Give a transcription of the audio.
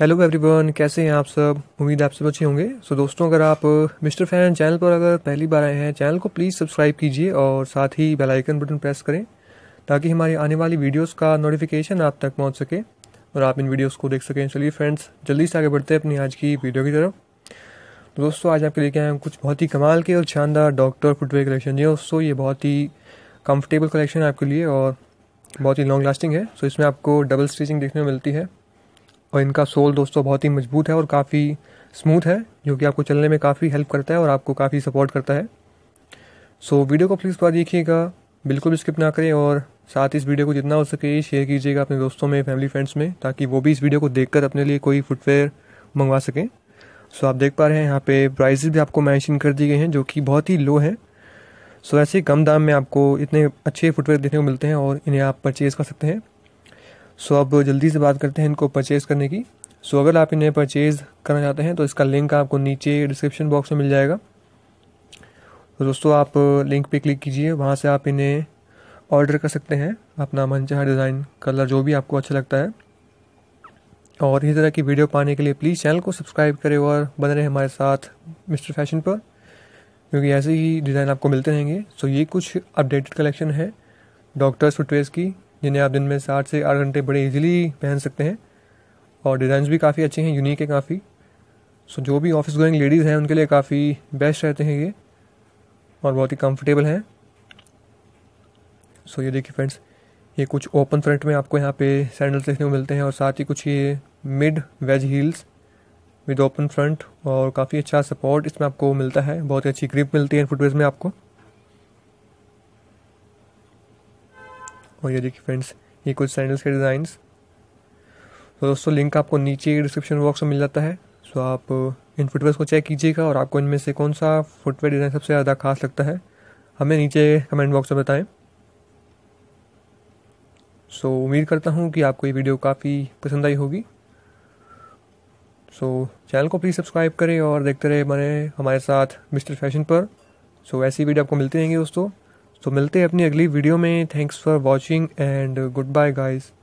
hello everyone कैसे हैं आप सब उम्मीद आप सब अच्छे होंगे सो so, दोस्तों अगर आप मिस्टर फैन चैनल पर अगर पहली बार आए हैं चैनल को प्लीज़ सब्सक्राइब कीजिए और साथ ही बेल आइकन बटन प्रेस करें ताकि हमारी आने वाली वीडियोस का नोटिफिकेशन आप तक पहुंच सके और आप इन वीडियोस को देख सकें चलिए फ्रेंड्स जल्दी से आगे बढ़ते हैं अपनी आज की वीडियो की तरफ तो दोस्तों आज आपके लेके आए हैं कुछ बहुत ही कमाल के और शानदार डॉक्टर फुटवेयर कलेक्शन जी दोस्तों ये बहुत ही कम्फर्टेबल कलेक्शन है आपके लिए और बहुत ही लॉन्ग लास्टिंग है सो इसमें आपको डबल स्टिचिंग देखने को मिलती है और इनका सोल दोस्तों बहुत ही मजबूत है और काफ़ी स्मूथ है जो कि आपको चलने में काफ़ी हेल्प करता है और आपको काफ़ी सपोर्ट करता है सो so, वीडियो को प्लीज़ पूरा देखिएगा बिल्कुल भी स्किप ना करें और साथ इस वीडियो को जितना हो सके शेयर कीजिएगा अपने दोस्तों में फैमिली फ्रेंड्स में ताकि वो भी इस वीडियो को देखकर अपने लिए कोई फुटवेयर मंगवा सकें सो so, आप देख पा रहे हैं यहाँ पे प्राइजेज भी आपको मैंशन कर दिए गए हैं जो कि बहुत ही लो है सो so, ऐसे कम दाम में आपको इतने अच्छे फुटवेयर देखने को मिलते हैं और इन्हें आप परचेज़ कर सकते हैं सो आप अब जल्दी से बात करते हैं इनको परचेज़ करने की सो so, अगर आप इन्हें परचेज़ करना चाहते हैं तो इसका लिंक आपको नीचे डिस्क्रिप्शन बॉक्स में मिल जाएगा तो दोस्तों आप लिंक पे क्लिक कीजिए वहाँ से आप इन्हें ऑर्डर कर सकते हैं अपना मनचाहा डिज़ाइन कलर जो भी आपको अच्छा लगता है और इसी तरह की वीडियो पाने के लिए प्लीज़ चैनल को सब्सक्राइब करें और बने रहे हमारे साथ मिस्टर फैशन पर क्योंकि ऐसे ही डिज़ाइन आपको मिलते रहेंगे सो ये कुछ अपडेटेड कलेक्शन है डॉक्टर्स फुटवेयर्स की जिन्हें आप दिन में साठ से आठ घंटे बड़े इजीली पहन सकते हैं और डिज़ाइन भी काफ़ी अच्छे हैं यूनिक है काफ़ी सो जो भी ऑफिस गोइंग लेडीज़ हैं उनके लिए काफ़ी बेस्ट रहते हैं ये और बहुत ही कंफर्टेबल हैं सो ये देखिए फ्रेंड्स ये कुछ ओपन फ्रंट में आपको यहाँ पे सैंडल्स देखने को मिलते हैं और साथ ही कुछ ये mid wedge heels with open front और काफ़ी अच्छा सपोर्ट इसमें आपको मिलता है बहुत ही अच्छी ग्रिप मिलती है फुटवेज में आपको और ये देखिए फ्रेंड्स ये कुछ सैंडल्स के डिज़ाइंस तो दोस्तों लिंक आपको नीचे डिस्क्रिप्शन बॉक्स में मिल जाता है सो आप uh, इन फुटवेयर्स को चेक कीजिएगा और आपको इनमें से कौन सा फुटवेयर डिज़ाइन सबसे ज़्यादा खास लगता है हमें नीचे कमेंट बॉक्स में बताएं सो so, उम्मीद करता हूँ कि आपको ये वीडियो काफ़ी पसंद आई होगी सो so, चैनल को प्लीज़ सब्सक्राइब करें और देखते रहे हमारे हमारे साथ मिस्टर फैशन पर सो so, ऐसी वीडियो आपको मिलती रहेंगी दोस्तों तो मिलते हैं अपनी अगली वीडियो में thanks for watching and goodbye guys